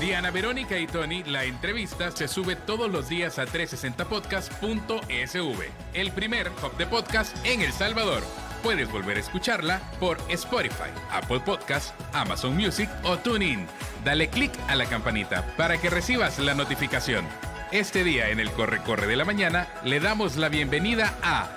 Diana Verónica y Tony, la entrevista se sube todos los días a 360podcast.sv, el primer hub de podcast en El Salvador. Puedes volver a escucharla por Spotify, Apple Podcasts, Amazon Music o TuneIn. Dale click a la campanita para que recibas la notificación. Este día en el Corre Corre de la Mañana le damos la bienvenida a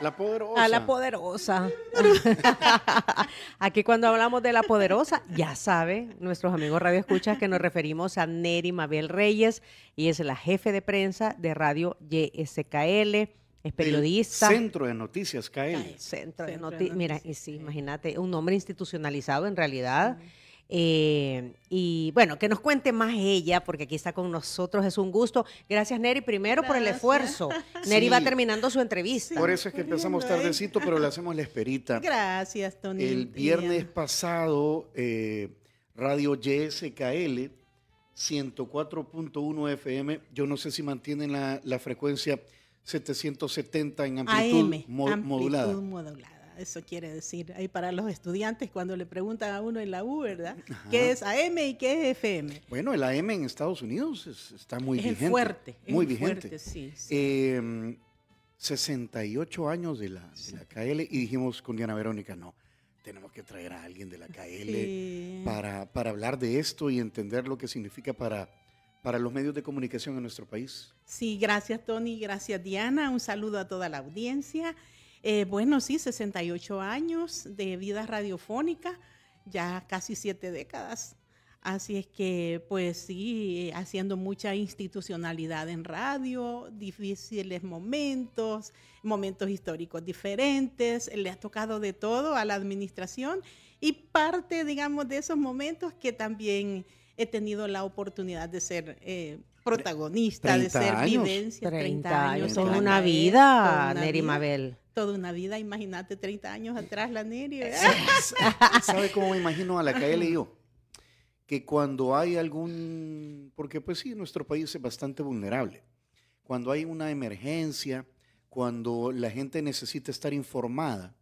la poderosa. A la poderosa. Aquí cuando hablamos de la poderosa, ya sabe nuestros amigos Radio Escuchas que nos referimos a Neri Mabel Reyes y es la jefe de prensa de Radio YSKL. Es periodista. Centro de Noticias KL. Centro, Centro de, Noticias. Mira, y sí, imagínate, un nombre institucionalizado en realidad. Eh, y bueno, que nos cuente más ella, porque aquí está con nosotros, es un gusto. Gracias, Neri, primero por el esfuerzo. Neri va terminando su entrevista. por eso es que empezamos ¿eh? tardecito, pero le hacemos la esperita. Gracias, Tony. El viernes pasado, eh, Radio YSKL 104.1 FM, yo no sé si mantienen la, frecuencia 770 en amplitud, modulada eso quiere decir. Ahí para los estudiantes cuando le preguntan a uno en la U, ¿verdad? ¿Qué es AM y qué es FM? Bueno, el AM en Estados Unidos está muy es fuerte. Muy vigente. sí, 68 em, años de la, de la KL y dijimos con Diana Verónica, no, tenemos que traer a alguien de la KL para, para hablar de esto y entender lo que significa para para los medios de comunicación en nuestro país. Sí, gracias Tony, gracias Diana, un saludo a toda la audiencia eh, bueno, sí, 68 años de vida radiofónica, ya casi siete décadas. Así es que, pues sí, haciendo mucha institucionalidad en radio, difíciles momentos, momentos históricos diferentes, le ha tocado de todo a la administración y parte, digamos, de esos momentos que también he tenido la oportunidad de ser eh, protagonista, de ser vivencia. 30, 30 años, toda una vida, Mabel de una vida, imagínate 30 años atrás la Neri. ¿Sabe cómo me imagino a la KL yo? Que cuando hay algún, porque pues sí, nuestro país es bastante vulnerable, cuando hay una emergencia, cuando la gente necesita estar informada,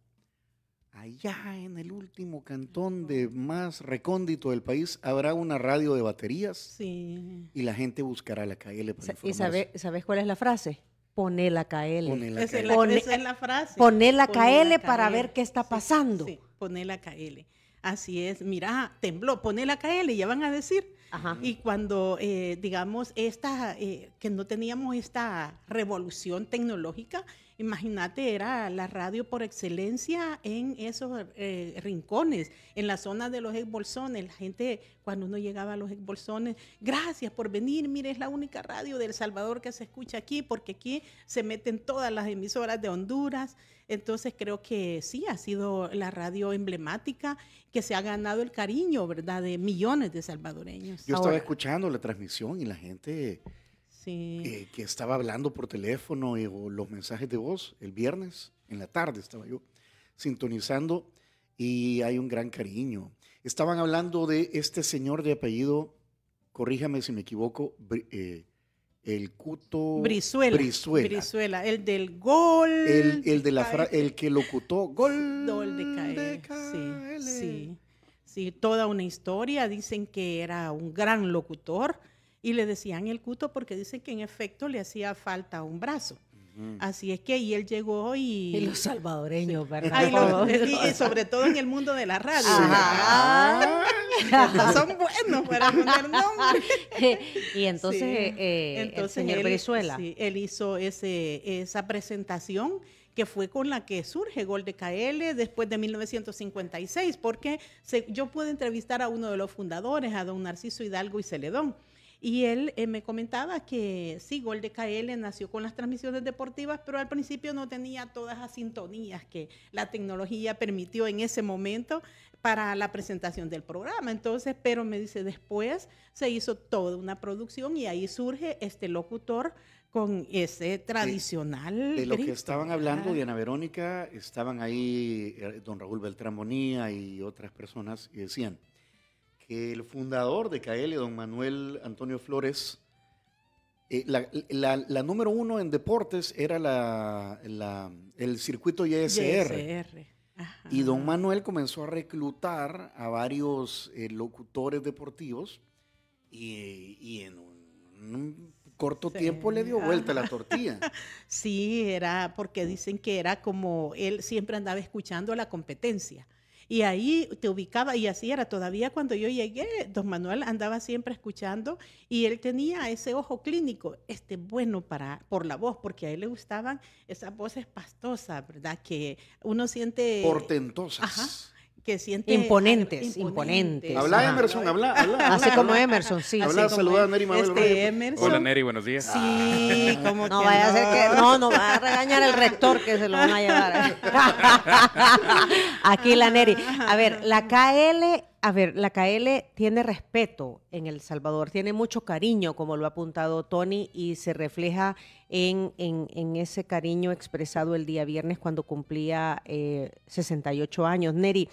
allá en el último cantón de más recóndito del país habrá una radio de baterías y la gente buscará la KL para informarse. ¿Y sabe, sabes cuál es la frase? ponela la KL. la, esa, Es la, frase. KL, para ver qué está pasando. Sí, la ponela KL. Así es, mira, tembló, la KL, ya van a decir. Y cuando, eh, digamos, esta, eh, que no teníamos esta revolución tecnológica, imagínate, era la radio por excelencia en esos eh, rincones, en la zona de los exbolsones. La gente, cuando uno llegaba a los bolsones gracias por venir, mire, es la única radio de El Salvador que se escucha aquí, porque aquí se meten todas las emisoras de Honduras. Entonces creo que sí, ha sido la radio emblemática que se ha ganado el cariño, ¿verdad?, de millones de salvadoreños. Yo estaba escuchando la transmisión y la gente que estaba hablando por teléfono y, o los mensajes de voz el viernes, en la tarde estaba yo sintonizando y hay un gran cariño. Estaban hablando de este señor de apellido, corríjame si me equivoco, eh, el Cuto Brizuela, el del gol. El, el de la el que locutó gol. Gol de caer. sí, sí, toda una historia. Dicen que era un gran locutor y le decían el cuto porque dicen que en efecto le hacía falta un brazo. Así es que y él llegó y... y los salvadoreños, ¿verdad? y, sobre todo en el mundo de la radio. Ah. Son buenos para poner nombre. y entonces, eh, el señor él, él hizo ese, esa presentación que fue con la que surge Gol de KL después de 1956, porque yo pude entrevistar a uno de los fundadores, a don Narciso Hidalgo y Celedón. Y él eh, me comentaba que sí, Gol de KL nació con las transmisiones deportivas, pero al principio no tenía todas las sintonías que la tecnología permitió en ese momento para la presentación del programa. Entonces, pero me dice, después se hizo toda una producción y ahí surge este locutor con ese tradicional. De, lo que estaban hablando, Diana Verónica, estaban ahí eh, don Raúl Beltrán y otras personas y decían, que el fundador de KL, don Manuel Antonio Flores, eh, la, número uno en deportes era la, el circuito YSR. Y don Manuel comenzó a reclutar a varios eh, locutores deportivos y, en, un, corto tiempo le dio vuelta la tortilla. sí, era porque dicen que era como él siempre andaba escuchando la competencia. Y ahí te ubicaba, y así era. Todavía cuando yo llegué, don Manuel andaba siempre escuchando y él tenía ese ojo clínico, este bueno para, por la voz, porque a él le gustaban esas voces pastosas, ¿verdad? Que uno siente... Portentosas. Ajá que Imponentes, imponentes. Habla Emerson, habla, habla. Hace como Emerson, sí. Habla, saluda a Neri este, Hola Neri, buenos días. Sí, cómo. como no, vaya no. a ser que... No, no, va a regañar el rector que se lo van a llevar. Aquí la Neri. A ver, la KL a ver, la KL tiene respeto en El Salvador, tiene mucho cariño, como lo ha apuntado Tony, y se refleja en, en, ese cariño expresado el día viernes cuando cumplía 68 eh, años. Neri,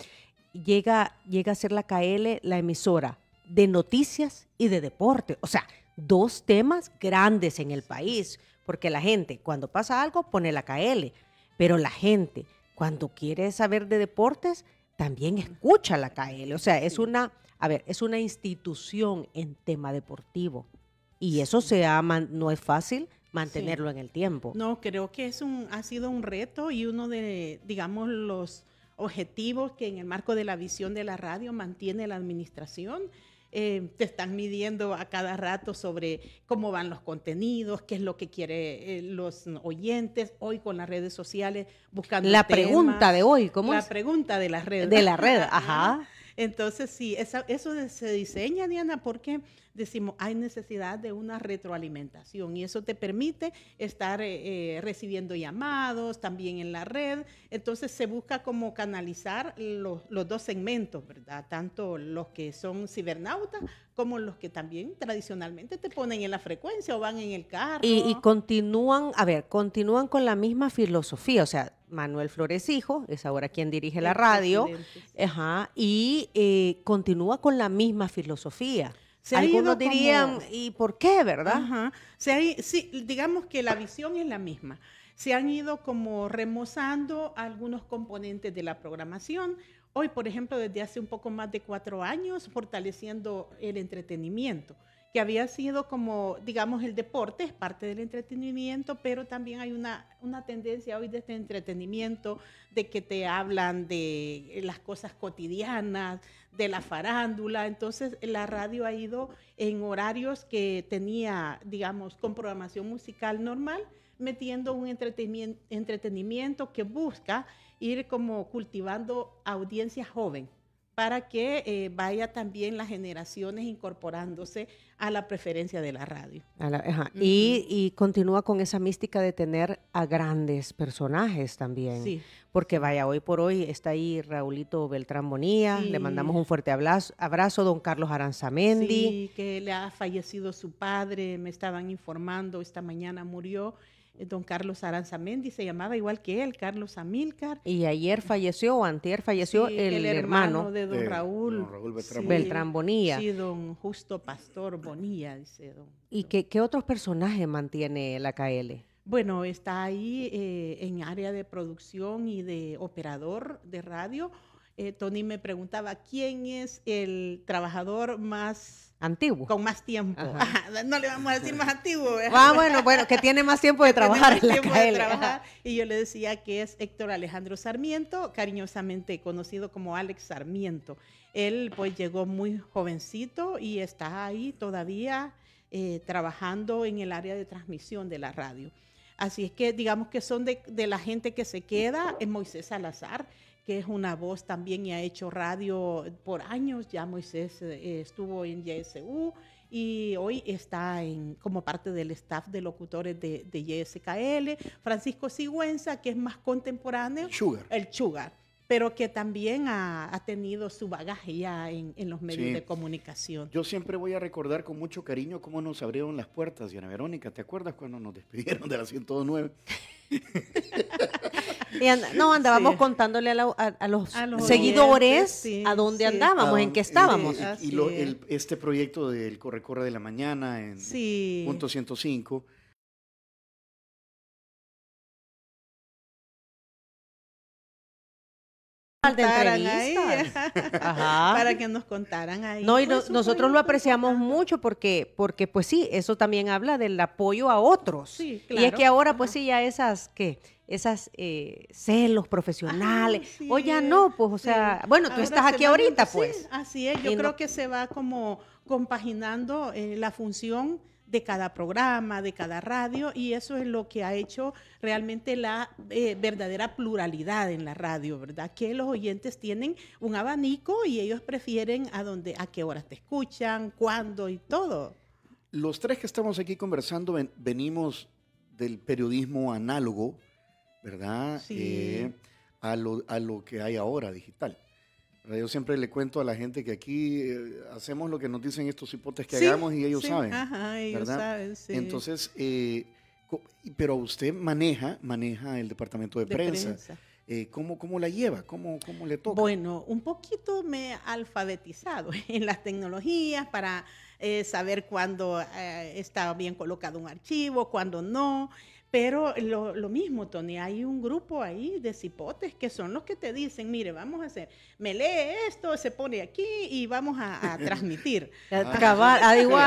llega, llega a ser la KL la emisora de noticias y de deporte. O sea, dos temas grandes en el país, porque la gente cuando pasa algo pone la KL, pero la gente cuando quiere saber de deportes también escucha la KL. O sea, es una, a ver, es una institución en tema deportivo y eso se no es fácil mantenerlo en el tiempo. No, creo que es un, ha sido un reto y uno de, digamos, los objetivos que en el marco de la visión de la radio mantiene la administración. Eh, te están midiendo a cada rato sobre cómo van los contenidos, qué es lo que quieren eh, los oyentes hoy con las redes sociales, buscando la pregunta de hoy, ¿cómo la pregunta de las redes de la red, ajá. Entonces sí, eso se diseña Diana porque decimos, hay necesidad de una retroalimentación y eso te permite estar eh, eh, recibiendo llamados también en la red. Entonces se busca como canalizar los, los dos segmentos, ¿verdad? Tanto los que son cibernautas como los que también tradicionalmente te ponen en la frecuencia o van en el carro. Y, continúan, a ver, continúan con la misma filosofía, o sea, Manuel Flores Hijo es ahora quien dirige la radio, y eh, continúa con la misma filosofía. Se Algunos dirían, ¿y por qué, verdad? digamos que la visión es la misma. Se han ido como remozando algunos componentes de la programación. Hoy, por ejemplo, desde hace un poco más de cuatro años, fortaleciendo el entretenimiento que había sido como, digamos, el deporte es parte del entretenimiento, pero también hay una, una tendencia hoy de este entretenimiento, de que te hablan de las cosas cotidianas, de la farándula. Entonces, la radio ha ido en horarios que tenía, digamos, con programación musical normal, metiendo un entretenimiento, entretenimiento que busca ir como cultivando audiencia joven para que eh, vaya también las generaciones incorporándose a la preferencia de la radio. y, continúa con esa mística de tener a grandes personajes también. Porque vaya, hoy por hoy está ahí Raulito Beltrán Bonilla, le mandamos un fuerte abrazo, abrazo, don Carlos Aranzamendi. Sí, que le ha fallecido su padre, me estaban informando, esta mañana murió. Eh, don Carlos Aranzamendi se llamaba igual que él, Carlos Amílcar. Y ayer falleció, o antier falleció el, hermano, de don Raúl, Beltrán, Bonilla. Sí, don Justo Pastor Bonilla, dice don. ¿Y Qué, otros personajes mantiene la KL? Bueno, está ahí eh, en área de producción y de operador de radio. Eh, Tony me preguntaba, ¿quién es el trabajador más Antiguo. Con más tiempo. No le vamos a decir más antiguo. Ah, bueno, bueno, que tiene más tiempo de trabajar. Y yo le decía que es Héctor Alejandro Sarmiento, cariñosamente conocido como Alex Sarmiento. Él pues llegó muy jovencito y está ahí todavía eh, trabajando en el área de transmisión de la radio. Así es que digamos que son de, de la gente que se queda en Moisés Salazar que es una voz también y ha hecho radio por años. Ya Moisés eh, estuvo en YSU y hoy está en, como parte del staff de locutores de, de YSKL. Francisco Sigüenza, que es más contemporáneo. Sugar. El Sugar pero que también ha, tenido su bagaje ya en, los medios de comunicación. Yo siempre voy a recordar con mucho cariño cómo nos abrieron las puertas, Diana Verónica. ¿Te acuerdas cuando nos despidieron de la 109? no, andábamos contándole a, los seguidores a dónde andábamos, en ah, qué estábamos. y, este proyecto del Corre Corre de la Mañana en punto 105 de entrevistas. Para que nos contaran ahí. No, y pues, nosotros lo apreciamos mucho porque, porque, pues sí, eso también habla del apoyo a otros. Y es que ahora, pues sí, ya esas que esas eh, celos profesionales. o ya no, pues, o sea, bueno, tú estás aquí ahorita, pues. así es, yo creo que se va como compaginando eh, la función de cada programa, de cada radio, y eso es lo que ha hecho realmente la eh, verdadera pluralidad en la radio, ¿verdad? Que los oyentes tienen un abanico y ellos prefieren a dónde, a qué horas te escuchan, cuándo y todo. Los tres que estamos aquí conversando venimos del periodismo análogo, ¿verdad? Sí. Eh, a, lo, a lo que hay ahora, digital. Yo siempre le cuento a la gente que aquí eh, hacemos lo que nos dicen estos hipotes que hagamos y ellos saben. Ajá, ellos saben, sí. Entonces, eh, pero usted maneja, maneja el departamento de, prensa. Eh, ¿cómo, la lleva? ¿Cómo, ¿Cómo le toca? Bueno, un poquito me he alfabetizado en las tecnologías para eh, saber cuándo eh, está bien colocado un archivo, cuándo no. Pero lo, mismo, Tony, hay un grupo ahí de cipotes que son los que te dicen, mire, vamos a hacer, me lee esto, se pone aquí y vamos a, transmitir. Acabar, ah, igual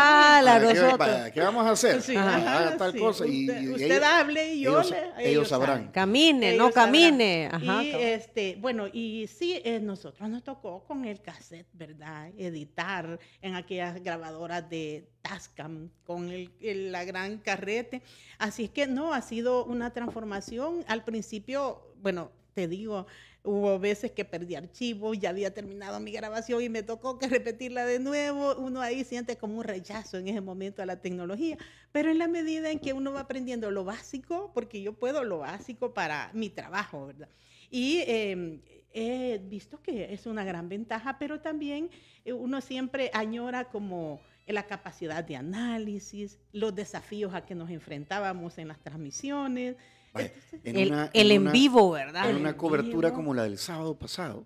a nosotros. ¿Qué, vamos a hacer? Ah, tal cosa. usted, hable y yo ellos, sabrán. Camine, no camine. y, este, bueno, y sí, eh, nosotros nos tocó con el cassette, ¿verdad? Editar en aquellas grabadoras de Tascam con la gran carrete. Así es que no, ha sido una transformación. Al principio, bueno, te digo, hubo veces que perdí archivos, ya había terminado mi grabación y me tocó que repetirla de nuevo. Uno ahí siente como un rechazo en ese momento a la tecnología, pero en la medida en que uno va aprendiendo lo básico, porque yo puedo lo básico para mi trabajo, ¿verdad? Y em, he visto que es una gran ventaja, pero también eh, uno siempre añora como la capacidad de análisis, los desafíos a que nos enfrentábamos en las transmisiones. el, en, vivo, ¿verdad? En una cobertura como la del sábado pasado,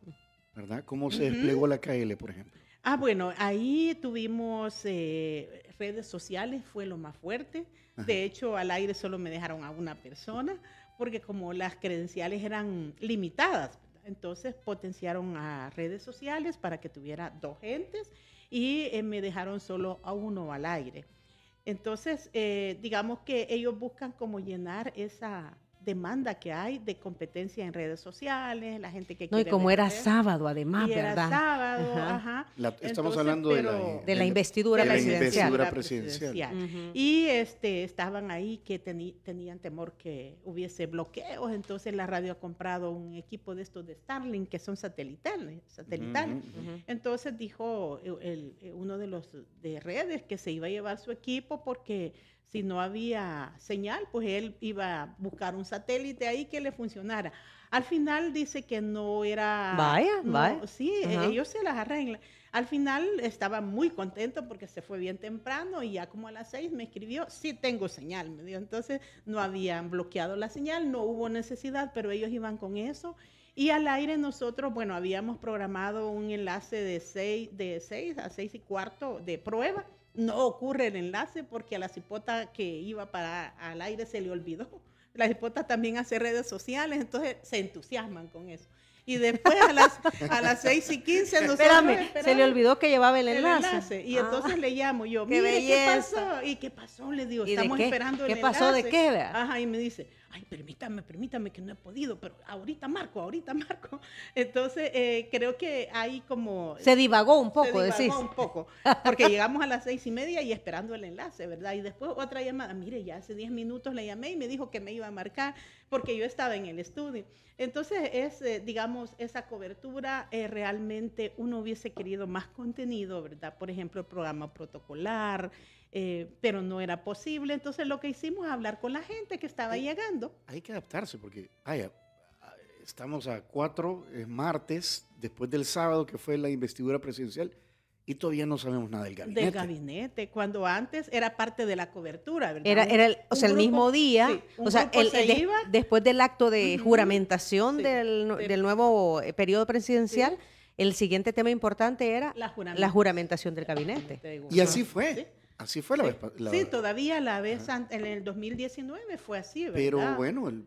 ¿verdad? ¿Cómo se desplegó la KL, por ejemplo? Ah, bueno, ahí tuvimos eh, redes sociales, fue lo más fuerte. De hecho, al aire solo me dejaron a una persona, porque como las credenciales eran limitadas, entonces potenciaron a redes sociales para que tuviera dos gentes y eh, me dejaron solo a uno al aire. Entonces, eh, digamos que ellos buscan como llenar esa, demanda que hay de competencia en redes sociales, la gente que no, quiere... No, y como era sábado además, ¿verdad? Era sábado, ajá. estamos hablando de la, de la investidura la presidencial. Y este, estaban ahí que tenían temor que hubiese bloqueos. Entonces la radio ha comprado un equipo de estos de Starlink que son satelitales. satelitales. Entonces dijo eh, eh, uno de los de redes que se iba a llevar su equipo porque si no había señal, pues él iba a buscar un satélite ahí que le funcionara. Al final dice que no era... Vaya, vaya. Sí, e- ellos se las arreglan. Al final estaba muy contento porque se fue bien temprano y ya como a las seis me escribió, sí tengo señal, me dijo. Entonces no habían bloqueado la señal, no hubo necesidad, pero ellos iban con eso. Y al aire nosotros, bueno, habíamos programado un enlace de seis, de seis a seis y cuarto de prueba no ocurre el enlace porque a la cipota que iba para al aire se le olvidó. La cipota también hace redes sociales, entonces se entusiasman con eso. Y después a las, a las 6 y 15 Espérame, se le olvidó que llevaba el enlace. Y ah. entonces le llamo yo, qué, belleza. ¿Y qué pasó? Le digo, estamos esperando el enlace. ¿Qué pasó de qué? Ajá, y me dice, ay, permítame, permítame que no he podido, pero ahorita marco, ahorita marco. Entonces, eh, creo que hay como... Se divagó un poco, se divagó un poco, porque llegamos a las seis y media y esperando el enlace, ¿verdad? Y después otra llamada, mire, ya hace diez minutos le llamé y me dijo que me iba a marcar porque yo estaba en el estudio. Entonces, es, eh, digamos, esa cobertura eh, realmente uno hubiese querido más contenido, ¿verdad? Por ejemplo, el programa protocolar, eh, pero no era posible. Entonces lo que hicimos es hablar con la gente que estaba llegando. Hay que adaptarse porque estamos a cuatro martes, después del sábado que fue la investidura presidencial. Y todavía no sabemos nada del gabinete. Del gabinete, cuando antes era parte de la cobertura, Era, era o sea, el mismo día, o sea, el, después del acto de juramentación del, del, nuevo eh, periodo presidencial, el siguiente tema importante era la juramentación del gabinete. Y así fue. Así fue la Sí, todavía la vez en el 2019 fue así, ¿verdad? Pero bueno, el,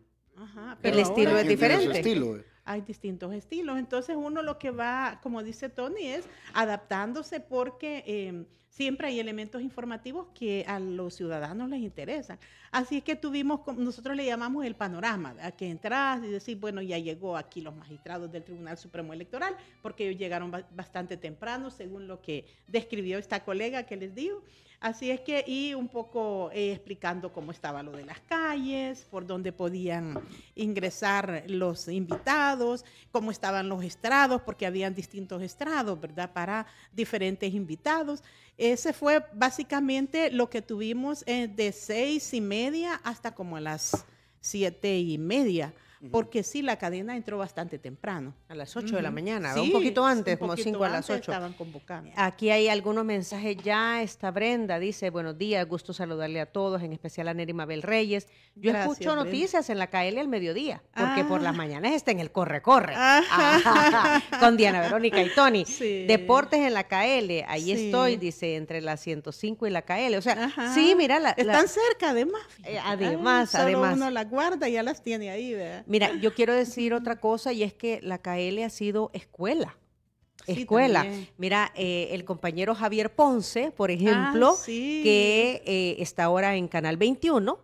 el estilo es diferente. Eh hay distintos estilos. Entonces uno lo que va, como dice Tony, es adaptándose porque em, siempre hay elementos informativos que a los ciudadanos les interesan. Así es que tuvimos, nosotros le llamamos el panorama, a que entras y decís, bueno, ya llegó aquí los magistrados del Tribunal Supremo Electoral, porque ellos llegaron bastante temprano, según lo que describió esta colega que les digo. Así es que, y un poco eh, explicando cómo estaba lo de las calles, por dónde podían ingresar los invitados como cómo estaban los estrados, porque habían distintos estrados, ¿verdad? Para diferentes invitados. Ese fue básicamente lo que tuvimos eh, de seis y media hasta como las siete y media porque sí, la cadena entró bastante temprano. A las 8 de la mañana, un poquito antes, como 5 a las 8. Estaban convocando. Aquí hay algunos mensajes ya. Está Brenda, dice, buenos días, gusto saludarle a todos, en especial a Neri Mabel Reyes. Yo escucho noticias en la KL al mediodía, porque por ah. las mañanas está en el corre-corre. Ah. Con Diana Verónica y Tony. Deportes en la KL, ahí estoy, dice, entre la 105 y la KL. O sea, sí, mira. Están cerca, además. Eh, además, además. uno la guarda y ya las tiene ahí, ¿verdad? Mira, yo quiero decir otra cosa y es que la KL ha sido escuela. escuela. Mira, eh, el compañero Javier Ponce, por ah, ejemplo, que eh, está ahora en Canal 21.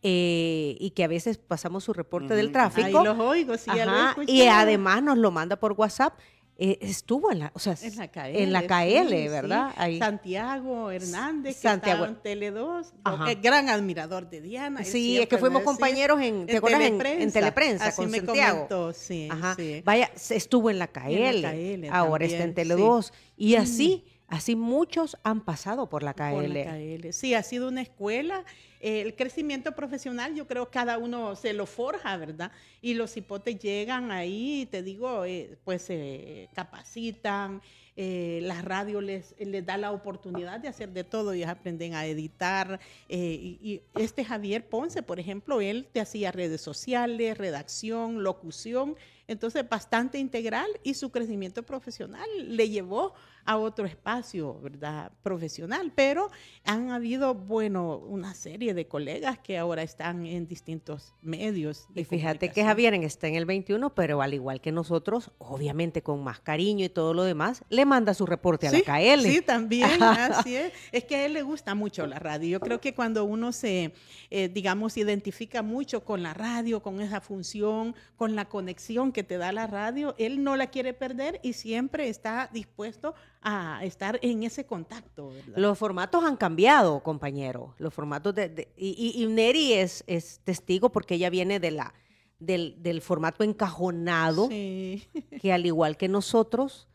Eh, y que a veces pasamos su reporte del tráfico. Ahí los oigo, sí, ya lo he Y además nos lo manda por WhatsApp eh, estuvo en la, o sea, en la KL, ¿verdad? Santiago Hernández, que Santiago. estaba en Tele 2, gran admirador de Diana. Sí, es que fuimos compañeros en, ¿te En, Teleprensa con Santiago. sí, Ajá. Vaya, estuvo en la KL, en la ahora está en Tele 2. Y así Así muchos han pasado por la KL. Sí, ha sido una escuela. Eh, el crecimiento profesional, yo creo que cada uno se lo forja, ¿verdad? Y los hipotes llegan ahí, te digo, eh, pues se capacitan, eh, la radio les, da la oportunidad de hacer de todo, ellos aprenden a editar. y, este Javier Ponce, por ejemplo, él te hacía redes sociales, redacción, locución entonces, bastante integral y su crecimiento profesional le llevó a otro espacio, ¿verdad? Profesional, pero han habido, bueno, una serie de colegas que ahora están en distintos medios. y fíjate que Javier está en el 21, pero al igual que nosotros, obviamente con más cariño y todo lo demás, le manda su reporte a la KL. Sí, también, así es. Es que a él le gusta mucho la radio. Yo creo que cuando uno se, eh, digamos, identifica mucho con la radio, con esa función, con la conexión que te da la radio, él no la quiere perder y siempre está dispuesto a estar en ese contacto. Los formatos han cambiado, compañero. Los formatos de, y, Neri es, es testigo porque ella viene de la, del, del formato encajonado, que al igual que nosotros,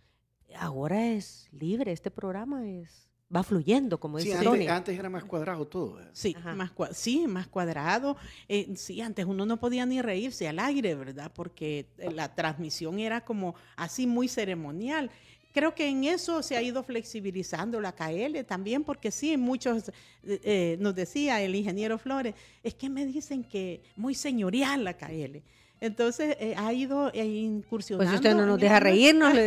ahora es libre, este programa es va fluyendo, como sí, antes, antes era más cuadrado todo. Sí, más cuadrado. Eh, sí, antes uno no podía ni reírse al aire, ¿verdad? Porque eh, la transmisión era como así muy ceremonial. Creo que en eso se ha ido flexibilizando la KL también, porque sí, muchos, eh, nos decía el ingeniero Flores, es que me dicen que muy señorial la KL. Entonces eh, ha ido eh, incursionando. Pues usted no nos este deja reírnos.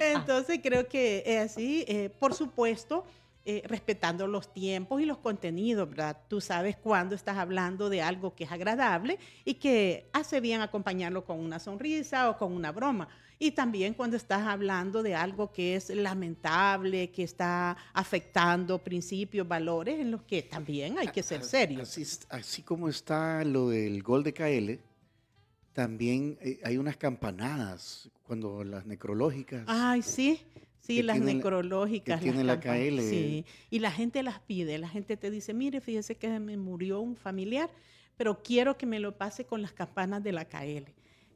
Entonces creo que es así. Eh, por supuesto, respetando los tiempos y los contenidos, ¿verdad? Tú sabes cuándo estás hablando de algo que es agradable y que hace bien acompañarlo con una sonrisa o con una broma y también cuando estás hablando de algo que es lamentable, que está afectando principios, valores, en los que también hay que ser ah, ah, serios. Así, como está lo del gol de KL, también eh, hay unas campanadas cuando las necrológicas. Ay, sí. Sí, las necrológicas. la KL. Sí, y la gente las pide. La gente te dice, mire, fíjese que me murió un familiar, pero quiero que me lo pase con las campanas de la KL.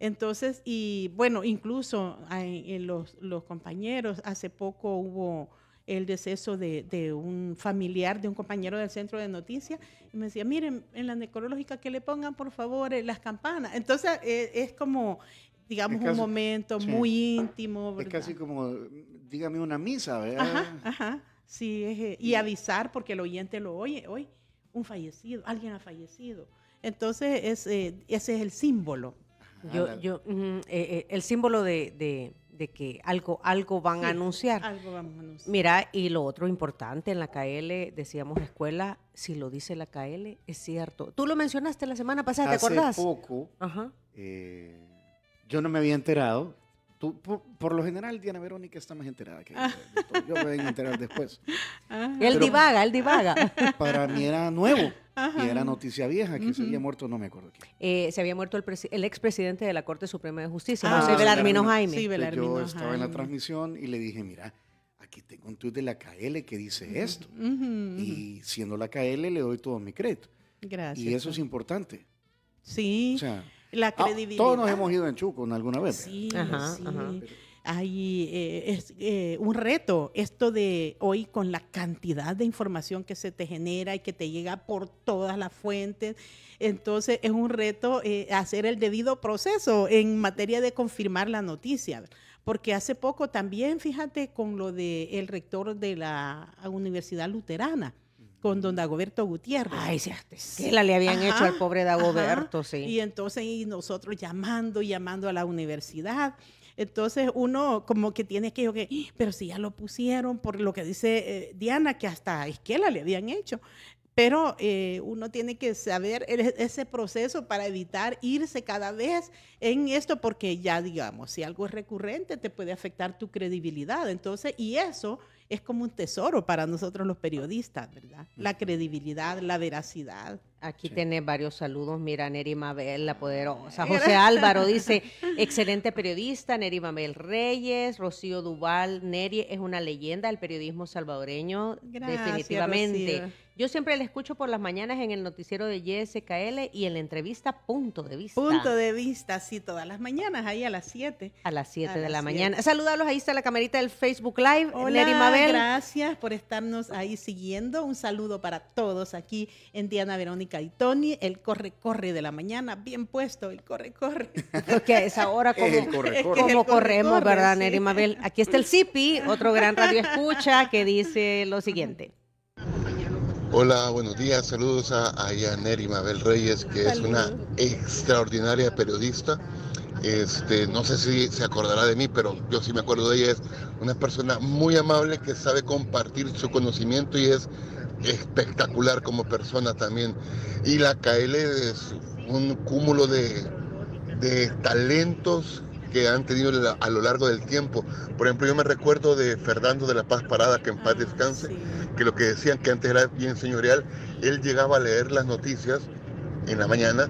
Entonces, y bueno, incluso eh, los, compañeros, hace poco hubo el deceso de, un familiar, de un compañero del centro de noticias, y me decía, miren, en la necrológica que le pongan, por favor, eh, las campanas. Entonces, eh, es, como, digamos, un momento muy íntimo. Es casi como, dígame una misa, ¿verdad? Ajá, ajá. Sí, y avisar, porque el oyente lo oye, hoy un fallecido, alguien ha fallecido. Entonces, ese es el símbolo yo, yo, eh, eh, el símbolo de, de, que algo, algo van a anunciar. Algo a anunciar. Mira, y lo otro importante en la KL, decíamos escuela, si lo dice la KL, es cierto. Tú lo mencionaste la semana pasada, ¿te acordás? poco, eh, yo no me había enterado Tú, por, lo general, Diana Verónica está más enterada que yo. Ah. yo. me voy a enterar después. Ah. Él divaga, él divaga. Para mí era nuevo. Y era noticia vieja que se había muerto, no me acuerdo quién. Eh, se había muerto el, el expresidente de la Corte Suprema de Justicia, ah, José Belarmino Jaime. Sí, Belarmino Yo estaba en la transmisión y le dije, mira, aquí tengo un tuit de la KL que dice esto. y siendo la KL le doy todo mi crédito. Gracias. Y eso es pues. importante. Sí. O sea, Ah, todos nos hemos ido en Chuco ¿en alguna vez. Sí, sí. Hay, eh, es eh, un reto esto de hoy con la cantidad de información que se te genera y que te llega por todas las fuentes. Entonces es un reto eh, hacer el debido proceso en materia de confirmar la noticia. Porque hace poco también, fíjate, con lo del el rector de la Universidad Luterana, con don Dagoberto Gutiérrez. Ay, ah, que la le habían hecho al pobre Dagoberto, sí. Y entonces y nosotros llamando, llamando a la universidad. Entonces uno como que tiene que, pero si ya lo pusieron por lo que dice eh, Diana, que hasta Esquela le habían hecho. Pero eh, uno tiene que saber ese proceso para evitar irse cada vez en esto, porque ya digamos, si algo es recurrente te puede afectar tu credibilidad. Entonces, y eso es como un tesoro para nosotros los periodistas, ¿verdad? La credibilidad, la veracidad. Aquí tiene varios saludos. Mira, Neri Mabel, la poderosa. José Álvaro dice, excelente periodista, Neri Mabel Reyes, Rocío Duval. Neri es una leyenda del periodismo salvadoreño, Gracias, definitivamente. Yo siempre le escucho por las mañanas en el noticiero de YSKL y en la entrevista Punto de Vista. Punto de Vista, sí, todas las mañanas, ahí a las 7. A las 7 de la mañana. Saludalos, ahí está la camerita del Facebook Live. Mabel gracias por estarnos ahí siguiendo. Un saludo para todos aquí en Diana, Verónica y Tony. El corre, corre de la mañana, bien puesto, el corre, corre. Porque es ahora como corremos, ¿verdad, Nery Mabel? Aquí está el CIPI, otro gran radio escucha que dice lo siguiente. Hola, buenos días. Saludos a, a Mabel Reyes, que es una extraordinaria periodista este, no sé si se acordará de mí, pero yo sí me acuerdo de ella. Es una persona muy amable que sabe compartir su conocimiento y es espectacular como persona también. Y la KL es un cúmulo de, talentos que han tenido a lo largo del tiempo. Por ejemplo, yo me recuerdo de Fernando de la Paz Parada, que en paz ah, descanse, que lo que decían que antes era bien señorial, él llegaba a leer las noticias en la mañana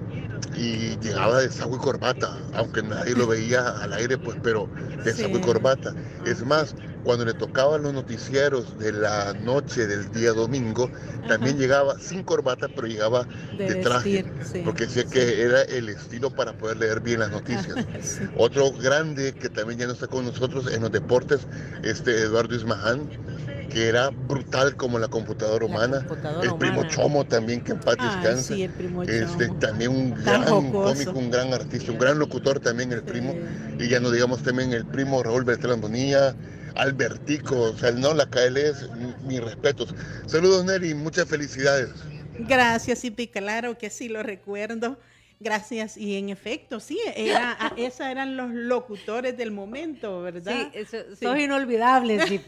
y llegaba de saco y corbata, aunque nadie lo veía al aire, pues, pero de saco y corbata. Es más, cuando le tocaban los noticieros de la noche del día domingo, también llegaba sin corbata, pero llegaba de, traje, porque decía que era el estilo para poder leer bien las noticias. Otro grande que también ya no está con nosotros en los deportes, este Eduardo Ismaján, que era brutal como la computadora humana. el primo Chomo también, que en paz descansa. este, También un gran cómico, un gran artista, un gran locutor también el primo. Y ya no digamos también el primo Raúl Beltrán Bonilla, Albertico, o sea, no, la KLS, mis respetos. Saludos, Neri, muchas felicidades. Gracias, y claro que sí, lo recuerdo. Gracias, y en efecto, sí, era, esos eran los locutores del momento, ¿verdad? Sí, eso, sí. inolvidable,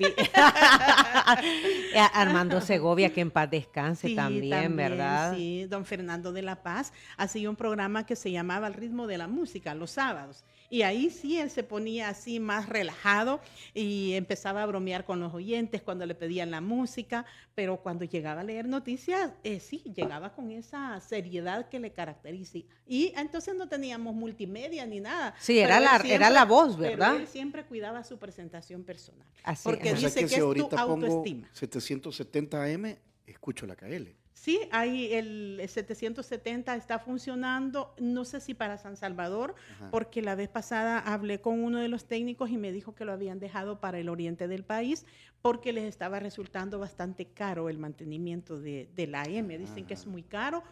Armando Segovia, que en paz descanse también, también, ¿verdad? Sí, don Fernando de la Paz hacía un programa que se llamaba El ritmo de la música, los sábados y ahí sí él se ponía así más relajado y empezaba a bromear con los oyentes cuando le pedían la música, pero cuando llegaba a leer noticias, eh, sí, llegaba con esa seriedad que le caracteriza. Y entonces no teníamos multimedia ni nada. Sí, era, la, era la voz, ¿verdad? él siempre cuidaba su presentación personal. Así porque dice que, es tu autoestima. 770 AM, escucho la KL. Sí, ahí el 770 está funcionando, no sé si para San Salvador, porque la vez pasada hablé con uno de los técnicos y me dijo que lo habían dejado para el oriente del país porque les estaba resultando bastante caro el mantenimiento de, del AM. Dicen que es muy caro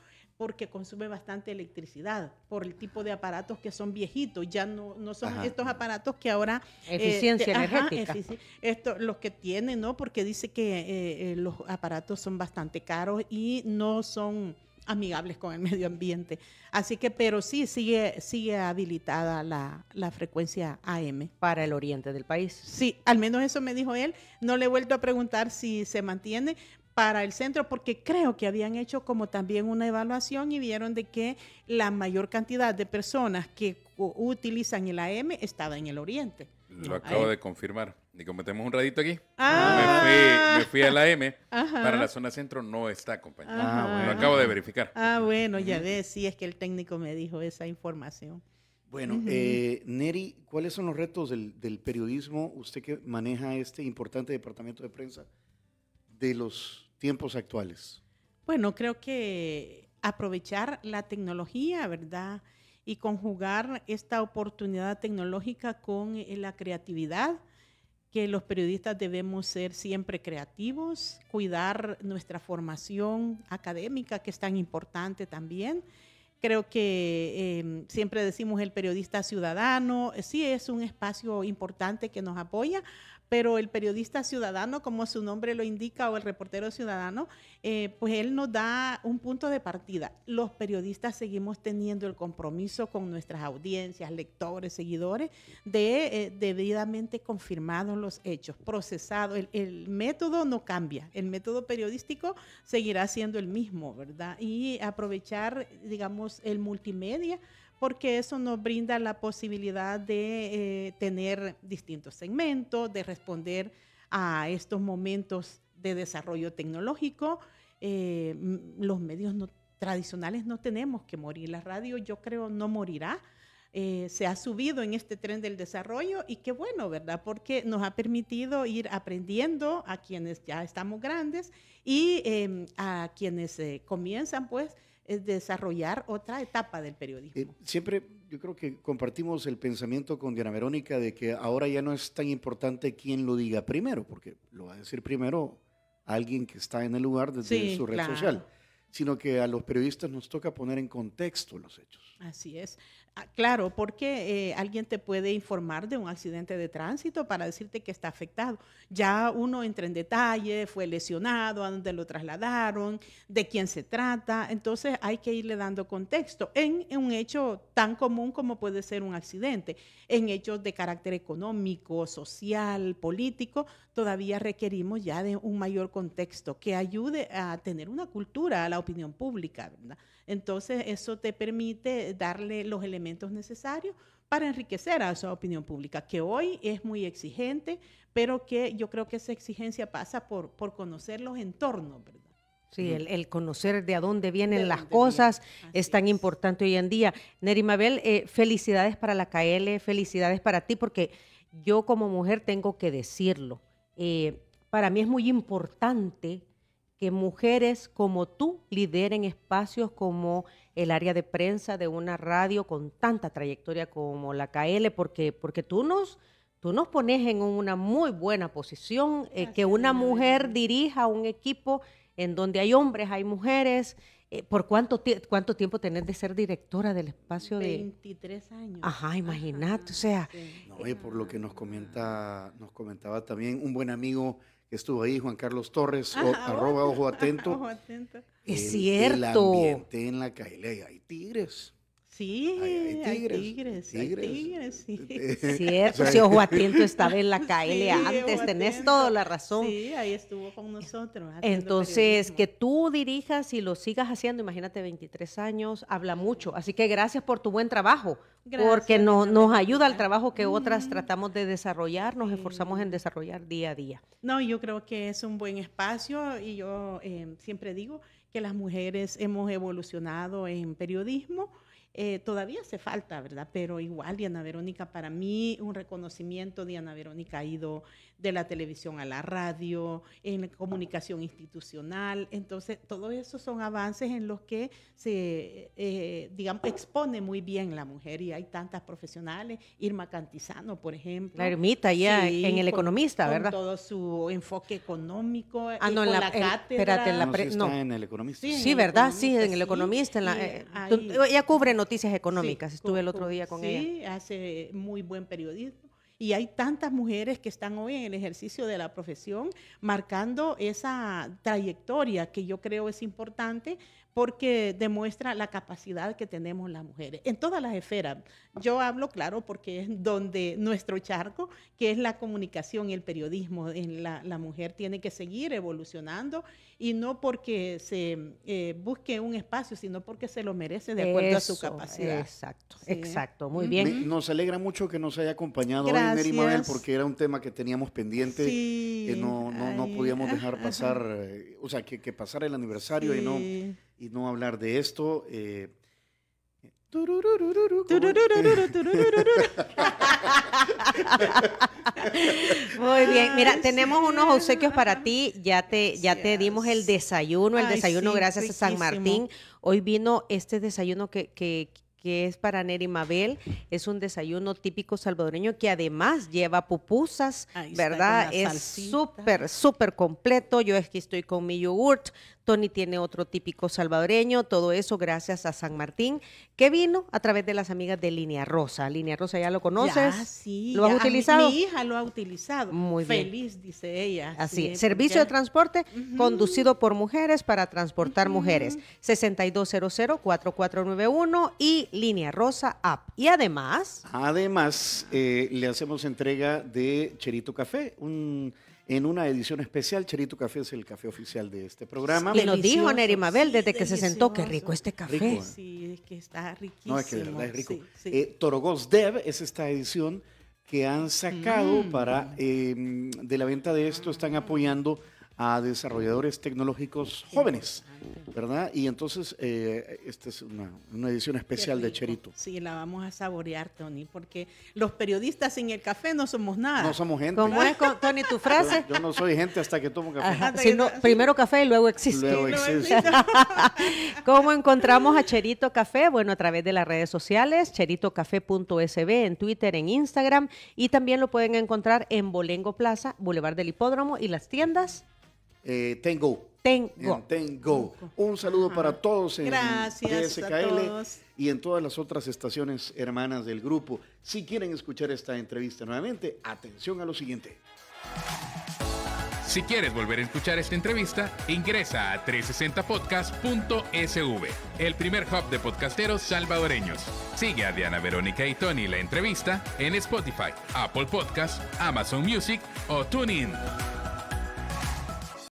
porque consume bastante electricidad por el tipo de aparatos que son viejitos, ya no, son estos aparatos que ahora... Eh, Eficiencia energética. los que tiene, ¿no? Porque dice que eh, eh, los aparatos son bastante caros y no son amigables con el medio ambiente. Así que, pero sí, sigue, sigue habilitada la, la, frecuencia AM. Para el oriente del país. Sí, al menos eso me dijo él. No le he vuelto a preguntar si se mantiene, para el centro porque creo que habían hecho como también una evaluación y vieron de que la mayor cantidad de personas que utilizan el AM estaba en el oriente. Lo acabo de confirmar. Y cometemos un ratito aquí. Ah. Me, fui, me, fui, a la Para la zona centro no está, compañero. Ah, Lo acabo de verificar. Ah, bueno, ya ves, sí, es que el técnico me dijo esa información. Bueno, eh, Neri, ¿cuáles son los retos del periodismo? Usted que maneja este importante departamento de prensa de los tiempos actuales? Bueno, creo que aprovechar la tecnología, ¿verdad? Y conjugar esta oportunidad tecnológica con eh, la creatividad, que los periodistas debemos ser siempre creativos, cuidar nuestra formación académica, que es tan importante también. Creo que em, siempre decimos el periodista ciudadano, sí es un espacio importante que nos apoya, pero el periodista ciudadano, como su nombre lo indica, o el reportero ciudadano, eh, pues él nos da un punto de partida. Los periodistas seguimos teniendo el compromiso con nuestras audiencias, lectores, seguidores, de eh, debidamente confirmados los hechos, procesados. el, método no cambia, el método periodístico seguirá siendo el mismo, ¿verdad? Y aprovechar, digamos, el multimedia porque eso nos brinda la posibilidad de eh, tener distintos segmentos, de responder a estos momentos de desarrollo tecnológico. Eh, los medios tradicionales no tenemos que morir. La radio yo creo no morirá. Eh, se ha subido en este tren del desarrollo y qué bueno, ¿verdad? Porque nos ha permitido ir aprendiendo a quienes ya estamos grandes y em, a quienes comienzan pues es desarrollar otra etapa del periodismo. Eh, siempre yo creo que compartimos el pensamiento con Diana Verónica de que ahora ya no es tan importante quién lo diga primero, porque lo va a decir primero alguien que está en el lugar desde su red social, sino que a los periodistas nos toca poner en contexto los hechos. Así es. Ah, claro, porque eh, alguien te puede informar de un accidente de tránsito para decirte que está afectado. Ya uno entra en detalle, fue lesionado, a dónde lo trasladaron, de quién se trata. Entonces hay que irle dando contexto en, en un hecho tan común como puede ser un accidente. En hechos de carácter económico, social, político, todavía requerimos ya de un mayor contexto que ayude a tener una cultura a la opinión pública, ¿verdad? Entonces, eso te permite darle los elementos necesarios para enriquecer a esa opinión pública, que hoy es muy exigente, pero que yo creo que esa exigencia pasa por, por conocer los entornos, ¿verdad? Sí, el, conocer de a dónde vienen las cosas es tan importante hoy en día. Neri Mabel, eh, felicidades para la KL, felicidades para ti, porque yo como mujer tengo que decirlo. Eh, para mí es muy importante que mujeres como tú lideren espacios como el área de prensa de una radio con tanta trayectoria como la KL, porque, porque tú nos... Tú nos pones en una muy buena posición, eh, que una mujer dirija un equipo en donde hay hombres, hay mujeres, eh, ¿Por cuánto, cuánto tiempo tenés de ser directora del espacio 23 de...? 23 años. Ajá, imagínate, o sea... No, y por lo que nos, comenta, nos comentaba también un buen amigo que estuvo ahí, Juan Carlos Torres, ah, arroba ojo atento. es cierto. El ambiente en la calle, hay tigres. Sí, hay, tigres. tigres, sí. Cierto, si Ojo atento estaba en la calle antes, tenés toda la razón. Sí, ahí estuvo con nosotros. Entonces, que tú dirijas y lo sigas haciendo, imagínate, 23 años, habla mucho. Así que gracias por tu buen trabajo, gracias, porque nos ayuda al trabajo que otras tratamos de desarrollar, nos esforzamos en desarrollar día a día. No, yo creo que es un buen espacio y yo eh, siempre digo que las mujeres hemos evolucionado en periodismo eh, todavía hace falta, ¿verdad? Pero igual, Diana Verónica, para mí un reconocimiento, Diana Verónica ha ido de la televisión a la radio, en comunicación institucional. Entonces, todo eso son avances en los que se, eh, digamos, expone muy bien la mujer y hay tantas profesionales, Irma Cantizano, por ejemplo. La ermita ya ah, en El Economista, con ¿verdad? todo su enfoque económico. Eh, ah, no, en la, cátedra. en no, sí en El Economista. Sí, ¿verdad? sí, en El Economista. En eh, ella cubre noticias económicas, estuve el otro día con ella. Sí, hace muy buen periodismo y hay tantas mujeres que están hoy en el ejercicio de la profesión marcando esa trayectoria que yo creo es importante porque demuestra la capacidad que tenemos las mujeres en todas las esferas. Yo hablo, claro, porque es donde nuestro charco, que es la comunicación y el periodismo, la, mujer tiene que seguir evolucionando y no porque se eh, busque un espacio, sino porque se lo merece de acuerdo a su capacidad. Exacto, exacto, muy bien. nos alegra mucho que nos haya acompañado Gracias. hoy porque era un tema que teníamos pendiente, que no, podíamos dejar pasar, eh, o sea, que, que pasar el aniversario y no y no hablar de esto. Eh, Muy bien, mira, tenemos unos obsequios para ti. Ya te, ya te dimos el desayuno, el desayuno gracias a San Martín. Hoy vino este desayuno que, es para Neri Mabel. Es un desayuno típico salvadoreño que además lleva pupusas, ¿verdad? Es súper, súper completo. Yo es que estoy con mi yogurt, Tony tiene otro típico salvadoreño, todo eso gracias a San Martín, que vino a través de las amigas de Línea Rosa. Línea Rosa, ¿ya lo conoces? Ya, sí. ¿Lo has utilizado? Mi, hija lo ha utilizado. Muy Feliz, dice ella. Así, servicio de transporte conducido por mujeres para transportar mujeres. 6200-4491 y Línea Rosa App. Y además... Además, eh, le hacemos entrega de Cherito Café, un en una edición especial. Cherito Café es el café oficial de este programa. Y nos dijo Nerimabel Mabel desde que se sentó, qué rico este café. ¿eh? Sí, es que está riquísimo. No, es que de verdad es rico. Eh, Dev es esta edición que han sacado mm. para, eh, de la venta de esto, están apoyando a desarrolladores tecnológicos jóvenes, ¿verdad? Y entonces, eh, esta es una, edición especial de Cherito. Sí, la vamos a saborear, Tony, porque los periodistas sin el café no somos nada. No somos gente. ¿Cómo es, Tony, tu frase? Yo, no soy gente hasta que tomo café. primero café y luego existe. Luego ¿Cómo encontramos a Cherito Café? Bueno, a través de las redes sociales, cheritocafé.sb, en Twitter, en Instagram, y también lo pueden encontrar en Bolengo Plaza, Boulevard del Hipódromo y las tiendas eh, Tengo. Tengo. Tengo. Un saludo para todos en SKL y en todas las otras estaciones hermanas del grupo. Si quieren escuchar esta entrevista nuevamente, atención a lo siguiente. Si quieres volver a escuchar esta entrevista, ingresa a 360podcast.sv, el primer hub de podcasteros salvadoreños. Sigue a Diana Verónica y Tony la entrevista en Spotify, Apple Podcasts, Amazon Music o TuneIn.